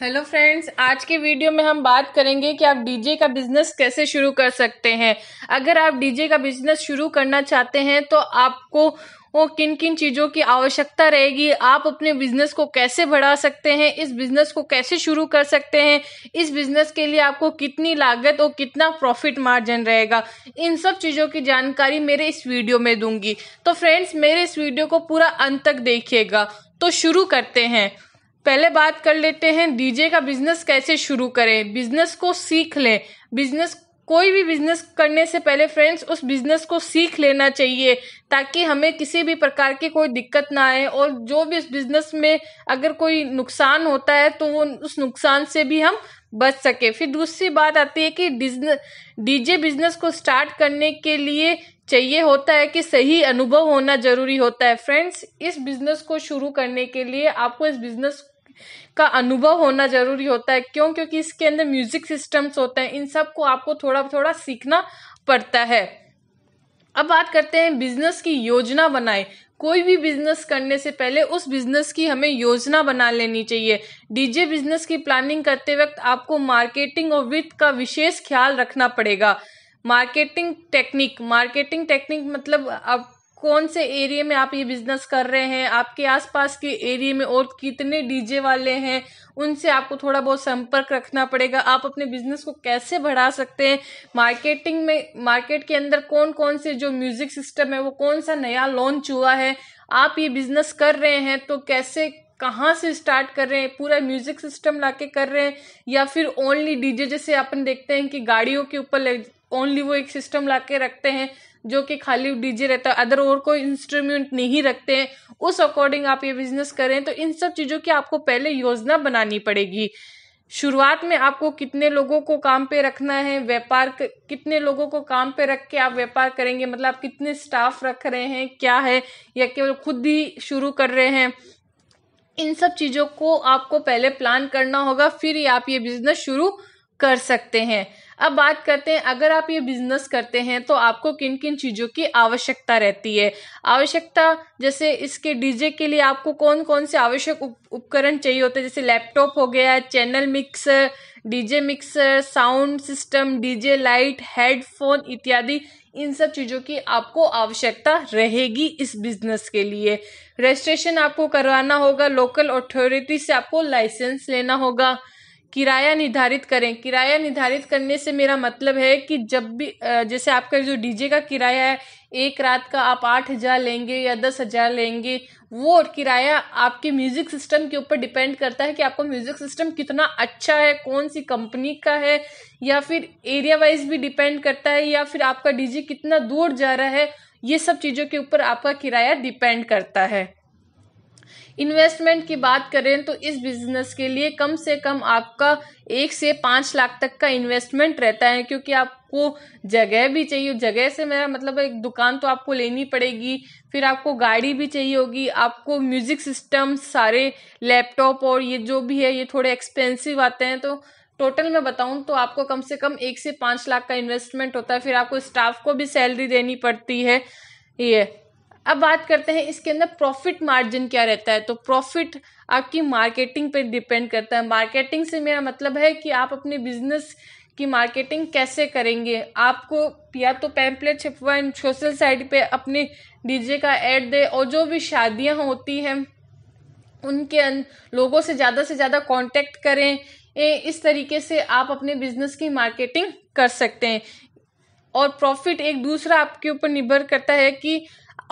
hello friends आज के video में हम बात करेंगे कि आप डीजे का बिजनेस कैसे शुरू कर सकते हैं अगर आप डीजे का बिजनेस शुरू करना चाहते हैं तो आपको वो किन किन चीज़ों की आवश्यकता रहेगी आप अपने बिजनेस को कैसे बढ़ा सकते हैं इस बिजनेस को कैसे शुरू कर सकते हैं इस बिजनेस के लिए आपको कितनी लागत और कितना प्रॉफिट मार्जिन रहेगा इन सब चीज़ों की जानकारी मेरे इस वीडियो में दूंगी तो फ्रेंड्स मेरे इस वीडियो को पूरा अंत तक देखिएगा तो शुरू करते हैं पहले बात कर लेते हैं डीजे का बिजनेस कैसे शुरू करें बिजनेस को सीख लें बिजनेस कोई भी बिजनेस करने से पहले फ्रेंड्स उस बिजनेस को सीख लेना चाहिए ताकि हमें किसी भी प्रकार की कोई दिक्कत ना आए और जो भी उस बिजनेस में अगर कोई नुकसान होता है तो वो उस नुकसान से भी हम बच सके फिर दूसरी बात आती है कि डीजे बिजनेस को स्टार्ट करने के लिए चाहिए होता है कि सही अनुभव होना जरूरी होता है फ्रेंड्स इस बिजनेस को शुरू करने के लिए आपको इस बिजनेस का अनुभव होना जरूरी होता है क्यों क्योंकि इसके अंदर म्यूजिक सिस्टम्स होते हैं इन सब को आपको थोड़ा थोड़ा सीखना पड़ता है अब बात करते हैं बिजनेस की योजना बनाए कोई भी बिजनेस करने से पहले उस बिजनेस की हमें योजना बना लेनी चाहिए डीजे बिजनेस की प्लानिंग करते वक्त आपको मार्केटिंग और वित्त का विशेष ख्याल रखना पड़ेगा मार्केटिंग टेक्निक मार्केटिंग टेक्निक मतलब आप कौन से एरिया में आप ये बिजनेस कर रहे हैं आपके आसपास के एरिया में और कितने डीजे वाले हैं उनसे आपको थोड़ा बहुत संपर्क रखना पड़ेगा आप अपने बिजनेस को कैसे बढ़ा सकते हैं मार्केटिंग में मार्केट के अंदर कौन कौन से जो म्यूजिक सिस्टम है वो कौन सा नया लॉन्च हुआ है आप ये बिजनेस कर रहे हैं तो कैसे कहाँ से स्टार्ट कर रहे हैं पूरा म्यूजिक सिस्टम लाके कर रहे हैं या फिर ओनली डीजे जैसे अपन देखते हैं कि गाड़ियों के ऊपर ओनली वो एक सिस्टम लाके रखते हैं जो कि खाली डीजे रहता है अदर और कोई इंस्ट्रूमेंट नहीं रखते हैं उस अकॉर्डिंग आप ये बिजनेस करें तो इन सब चीज़ों की आपको पहले योजना बनानी पड़ेगी शुरुआत में आपको कितने लोगों को काम पे रखना है व्यापार कितने लोगों को काम पे रख के आप व्यापार करेंगे मतलब आप कितने स्टाफ रख रहे हैं क्या है या केवल खुद ही शुरू कर रहे हैं इन सब चीज़ों को आपको पहले प्लान करना होगा फिर ही आप ये बिजनेस शुरू कर सकते हैं अब बात करते हैं अगर आप ये बिजनेस करते हैं तो आपको किन किन चीज़ों की आवश्यकता रहती है आवश्यकता जैसे इसके डीजे के लिए आपको कौन कौन से आवश्यक उपकरण चाहिए होते हैं जैसे लैपटॉप हो गया channel mixer DJ mixer sound system DJ light headphone इत्यादि इन सब चीज़ों की आपको आवश्यकता रहेगी इस बिजनेस के लिए रजिस्ट्रेशन आपको करवाना होगा लोकल अथॉरिटी से आपको लाइसेंस लेना होगा किराया निर्धारित करें किराया निर्धारित करने से मेरा मतलब है कि जब भी जैसे आपका जो डीजे का किराया है एक रात का आप आठ हज़ार लेंगे या दस हज़ार लेंगे वो किराया आपके म्यूज़िक सिस्टम के ऊपर डिपेंड करता है कि आपका म्यूज़िक सिस्टम कितना अच्छा है कौन सी कंपनी का है या फिर एरिया वाइज भी डिपेंड करता है या फिर आपका डीजे कितना दूर जा रहा है ये सब चीज़ों के ऊपर आपका किराया डिपेंड करता है इन्वेस्टमेंट की बात करें तो इस बिजनेस के लिए कम से कम आपका एक से पाँच लाख तक का इन्वेस्टमेंट रहता है क्योंकि आपको जगह भी चाहिए जगह से मेरा मतलब एक दुकान तो आपको लेनी पड़ेगी फिर आपको गाड़ी भी चाहिए होगी आपको म्यूजिक सिस्टम सारे लैपटॉप और ये जो भी है ये थोड़े एक्सपेंसिव आते हैं तो टोटल मैं बताऊं तो आपको कम से कम एक से पाँच लाख का इन्वेस्टमेंट होता है फिर आपको स्टाफ को भी सैलरी देनी पड़ती है ये अब बात करते हैं इसके अंदर प्रॉफिट मार्जिन क्या रहता है तो प्रॉफिट आपकी मार्केटिंग पे डिपेंड करता है मार्केटिंग से मेरा मतलब है कि आप अपने बिजनेस की मार्केटिंग कैसे करेंगे आपको या तो पैम्पलेट छिपवाएं सोशल साइट पे अपने डीजे का ऐड दे और जो भी शादियां होती हैं उनके अन, लोगों से ज़्यादा से ज़्यादा कांटेक्ट करें ए, इस तरीके से आप अपने बिजनेस की मार्केटिंग कर सकते हैं और प्रॉफिट एक दूसरा आपके ऊपर निर्भर करता है कि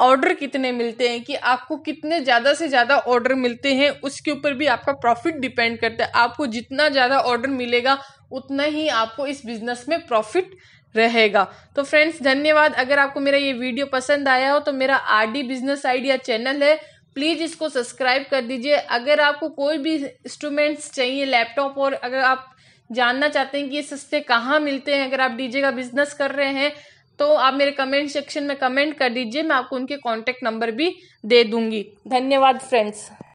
ऑर्डर कितने मिलते हैं कि आपको कितने ज़्यादा से ज़्यादा ऑर्डर मिलते हैं उसके ऊपर भी आपका प्रॉफिट डिपेंड करता है आपको जितना ज़्यादा ऑर्डर मिलेगा उतना ही आपको इस बिज़नेस में प्रॉफिट रहेगा तो फ्रेंड्स धन्यवाद अगर आपको मेरा ये वीडियो पसंद आया हो तो मेरा आरडी बिजनेस आइडिया चैनल है प्लीज़ इसको सब्सक्राइब कर दीजिए अगर आपको कोई भी इंस्ट्रूमेंट्स चाहिए लैपटॉप और अगर आप जानना चाहते हैं कि ये सस्ते कहाँ मिलते हैं अगर आप डीजे का बिजनेस कर रहे हैं तो आप मेरे कमेंट सेक्शन में कमेंट कर दीजिए मैं आपको उनके कॉन्टेक्ट नंबर भी दे दूंगी धन्यवाद फ्रेंड्स